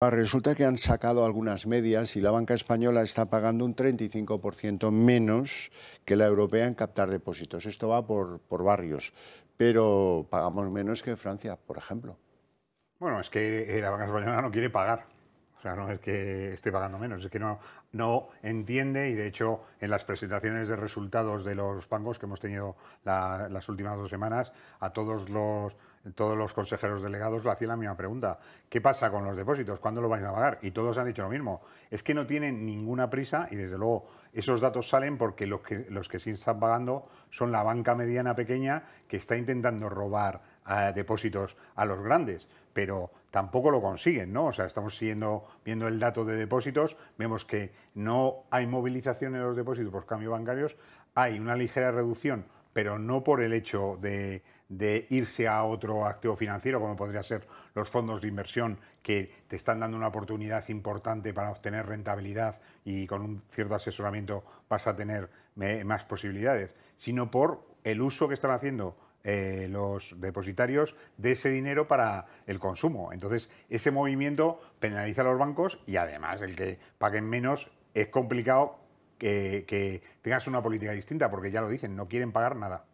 Resulta que han sacado algunas medias y la banca española está pagando un 35% menos que la europea en captar depósitos. Esto va por, por barrios, pero pagamos menos que Francia, por ejemplo. Bueno, es que eh, la banca española no quiere pagar. O sea, no es que esté pagando menos, es que no, no entiende y de hecho en las presentaciones de resultados de los bancos que hemos tenido las últimas dos semanas, a todos los todos los consejeros delegados le hacían la misma pregunta. ¿Qué pasa con los depósitos? ¿Cuándo lo vais a pagar? Y todos han dicho lo mismo. Es que no tienen ninguna prisa y desde luego esos datos salen porque los que, sí están pagando son la banca mediana pequeña que está intentando robar depósitos a los grandes. Pero tampoco lo consiguen, ¿no? O sea, estamos viendo el dato de depósitos, vemos que no hay movilización en los depósitos por cambio bancarios, hay una ligera reducción pero no por el hecho de, irse a otro activo financiero, como podría ser los fondos de inversión, que te están dando una oportunidad importante para obtener rentabilidad y con un cierto asesoramiento vas a tener más posibilidades, sino por el uso que están haciendo eh, los depositarios de ese dinero para el consumo. Entonces, ese movimiento penaliza a los bancos y además el que paguen menos es complicado que, tengas una política distinta, porque ya lo dicen, no quieren pagar nada.